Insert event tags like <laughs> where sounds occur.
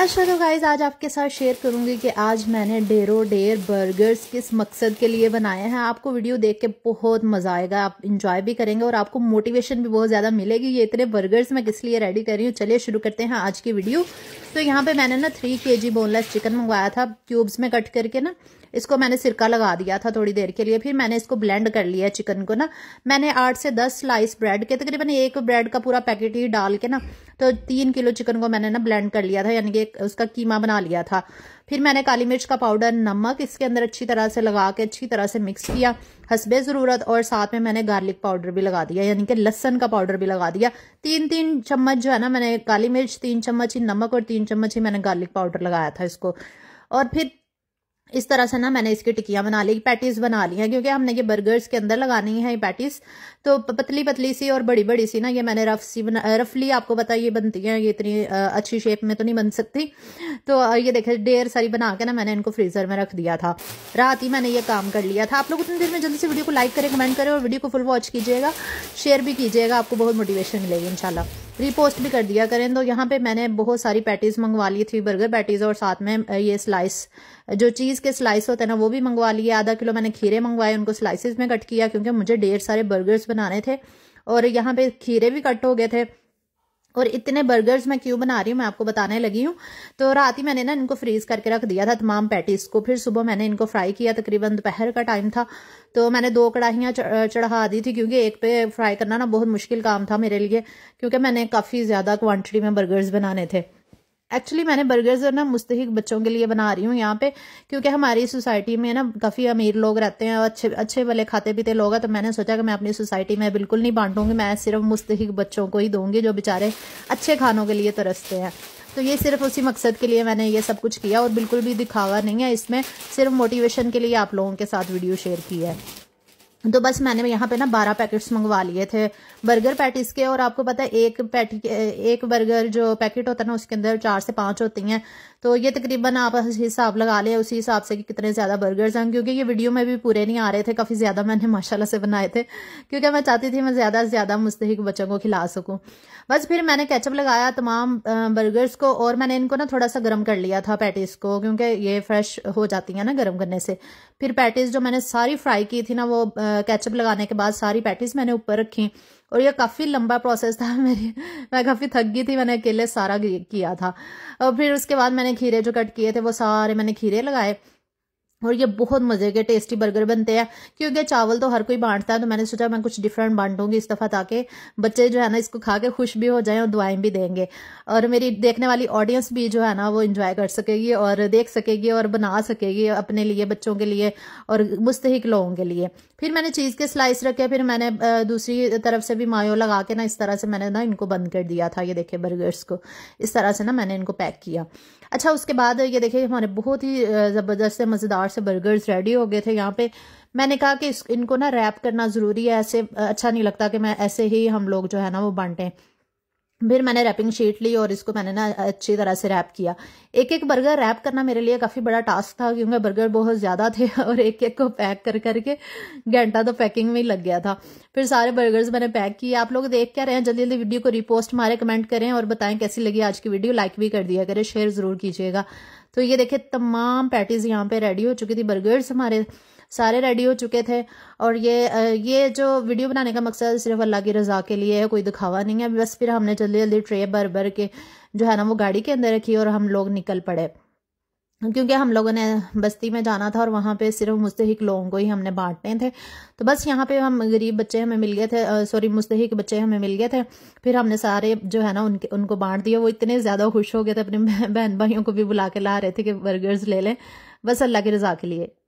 अच्छा तो गाइज आज आपके साथ शेयर करूंगी कि आज मैंने डेरो डेर बर्गर्स किस मकसद के लिए बनाए हैं आपको वीडियो देख के बहुत मज़ा आएगा आप इंजॉय भी करेंगे और आपको मोटिवेशन भी बहुत ज़्यादा मिलेगी ये इतने बर्गर्स मैं किस लिए रेडी कर रही हूँ चलिए शुरू करते हैं आज की वीडियो तो यहाँ पे मैंने ना थ्री के बोनलेस चिकन मंगवाया था क्यूब्स में कट करके ना इसको मैंने सिरका लगा दिया था थोड़ी देर के लिए फिर मैंने इसको ब्लेंड कर लिया चिकन को ना मैंने आठ से दस स्लाइस ब्रेड के तकरीबन एक ब्रेड का पूरा पैकेट ही डाल के ना तो तीन किलो चिकन को मैंने ना ब्लेंड कर लिया था यानी कि उसका कीमा बना लिया था फिर मैंने काली मिर्च का पाउडर नमक इसके अंदर अच्छी तरह से लगा के अच्छी तरह से मिक्स किया हसबे ज़रूरत और साथ में मैंने गार्लिक पाउडर भी लगा दिया यानी कि लहसन का पाउडर भी लगा दिया तीन तीन चम्मच जो है ना मैंने काली मिर्च तीन चम्मच ही नमक और तीन चम्मच ही मैंने गार्लिक पाउडर लगाया था इसको और फिर इस तरह से ना मैंने इसकी टिकिया बना ली पैटीज बना ली है क्योंकि हमने ये बर्गर्स के अंदर लगानी है ये पैटीज तो पतली पतली सी और बड़ी बड़ी सी ना ये मैंने रफ सी बना रफली आपको पता ये बनती है ये इतनी अच्छी शेप में तो नहीं बन सकती तो ये देखे ढेर सारी बना के ना मैंने इनको फ्रीज़र में रख दिया था रात ही मैंने ये काम कर लिया था आप लोग उतनी देर में जल्दी से वीडियो को लाइक करें कमेंट करें और वीडियो को फुल वॉच कीजिएगा शेयर भी कीजिएगा आपको बहुत मोटिवेशन मिलेगी इनशाला रिपोस्ट भी कर दिया करें तो यहाँ पे मैंने बहुत सारी पैटीज़ मंगवा ली थ्री बर्गर पैटीज़ और साथ में ये स्लाइस जो चीज़ के स्लाइस होते हैं ना वो भी मंगवा लिए आधा किलो मैंने खीरे मंगवाए उनको स्लाइसिस में कट किया क्योंकि मुझे ढेर सारे बर्गर्स बनाने थे और यहाँ पे खीरे भी कट हो गए थे और इतने बर्गर्स मैं क्यों बना रही हूँ मैं आपको बताने लगी हूँ तो रात ही मैंने ना इनको फ्रीज करके रख दिया था तमाम पैटीज को फिर सुबह मैंने इनको फ्राई किया तकरीबन दोपहर का टाइम था तो मैंने दो कढ़ाइयाँ चढ़ा दी थी क्योंकि एक पे फ्राई करना ना बहुत मुश्किल काम था मेरे लिए क्योंकि मैंने काफ़ी ज़्यादा क्वान्टिटी में बर्गर्स बनाने थे एक्चुअली मैंने बर्गर्स और ना मुस्तक बच्चों के लिए बना रही हूँ यहाँ पे क्योंकि हमारी सोसाइटी में ना काफ़ी अमीर लोग रहते हैं और अच्छे अच्छे वाले खाते पीते लोग हैं तो मैंने सोचा कि मैं अपनी सोसाइटी में बिल्कुल नहीं बांटूंगी मैं सिर्फ मुस्तक बच्चों को ही दूंगी जो बेचारे अच्छे खानों के लिए तरसते हैं तो ये सिर्फ उसी मकसद के लिए मैंने ये सब कुछ किया और बिल्कुल भी दिखावा नहीं है इसमें सिर्फ मोटिवेशन के लिए आप लोगों के साथ वीडियो शेयर की है तो बस मैंने यहाँ पे ना बारह पैकेट्स मंगवा लिए थे बर्गर पैटिस के और आपको पता है एक पैटी एक बर्गर जो पैकेट होता है ना उसके अंदर चार से पांच होती हैं तो ये तकरीबन आप हिसाब लगा लें उसी हिसाब से कि कितने ज़्यादा बर्गर्स हैं क्योंकि ये वीडियो में भी पूरे नहीं आ रहे थे काफ़ी ज़्यादा मैंने माशाल्लाह से बनाए थे क्योंकि मैं चाहती थी मैं ज़्यादा से ज़्यादा मुस्तक बच्चों को खिला सकूं बस फिर मैंने कैचअप लगाया तमाम बर्गर्स को और मैंने इनको ना थोड़ा सा गर्म कर लिया था पैटिस को क्योंकि ये फ्रेश हो जाती है ना गर्म करने से फिर पैटिस जो मैंने सारी फ्राई की थी ना वो कैचअप लगाने के बाद सारी पैटिस मैंने ऊपर रखी और यह काफ़ी लंबा प्रोसेस था <laughs> मेरी मैं काफ़ी थक गई थी मैंने अकेले सारा किया था और फिर उसके बाद मैंने खीरे जो कट किए थे वो सारे मैंने खीरे लगाए और ये बहुत मज़े के टेस्टी बर्गर बनते हैं क्योंकि चावल तो हर कोई बांटता है तो मैंने सोचा मैं कुछ डिफरेंट बांटूंगी इस दफ़ा ताकि बच्चे जो है ना इसको खा के खुश भी हो जाएं और दुआएं भी देंगे और मेरी देखने वाली ऑडियंस भी जो है ना वो एंजॉय कर सकेगी और देख सकेगी और बना सकेगी अपने लिए बच्चों के लिए और मुस्तक लोगों के लिए फिर मैंने चीज़ के स्लाइस रखे फिर मैंने दूसरी तरफ से भी मायो लगा के ना इस तरह से मैंने ना इनको बंद कर दिया था ये देखे बर्गर्स को इस तरह से ना मैंने इनको पैक किया अच्छा उसके बाद ये देखे हमारे बहुत ही ज़बरदस्त मज़ेदार बाहर से बर्गर्स रेडी हो गए थे यहाँ पे मैंने कहा कि इनको ना रैप करना ज़रूरी है ऐसे अच्छा नहीं लगता कि मैं ऐसे ही हम लोग जो है ना वो बांटें फिर मैंने रैपिंग शीट ली और इसको मैंने ना अच्छी तरह से रैप किया एक एक बर्गर रैप करना मेरे लिए काफ़ी बड़ा टास्क था क्योंकि बर्गर बहुत ज़्यादा थे <laughs> और एक एक को पैक कर करके घंटा तो पैकिंग में ही लग गया था फिर सारे बर्गर्स मैंने पैक किए आप लोग देख क्या रहे हैं जल्दी जल्दी वीडियो को रिपोस्ट मारे कमेंट करें और बताएं कैसी लगी आज की वीडियो लाइक भी कर दिया करें शेयर ज़रूर कीजिएगा तो ये देखे तमाम पैटीज़ यहाँ पे रेडी हो चुकी थी बर्गर्स हमारे सारे रेडी हो चुके थे और ये ये जो वीडियो बनाने का मकसद सिर्फ अल्लाह की रज़ा के लिए है कोई दिखावा नहीं है बस फिर हमने जल्दी जल्दी ट्रे भर भर के जो है ना वो गाड़ी के अंदर रखी और हम लोग निकल पड़े क्योंकि हम लोगों ने बस्ती में जाना था और वहाँ पे सिर्फ मुस्तक लोगों को ही हमने बांटने थे तो बस यहाँ पे हम गरीब बच्चे हमें मिल गए थे सॉरी मुस्तक बच्चे हमें मिल गए थे फिर हमने सारे जो है ना उनके उनको बांट दिया वो इतने ज़्यादा खुश हो गए थे अपने बहन भाइयों को भी बुला के ला रहे थे कि बर्गर्स ले लें बस अल्लाह की रज़ा के लिए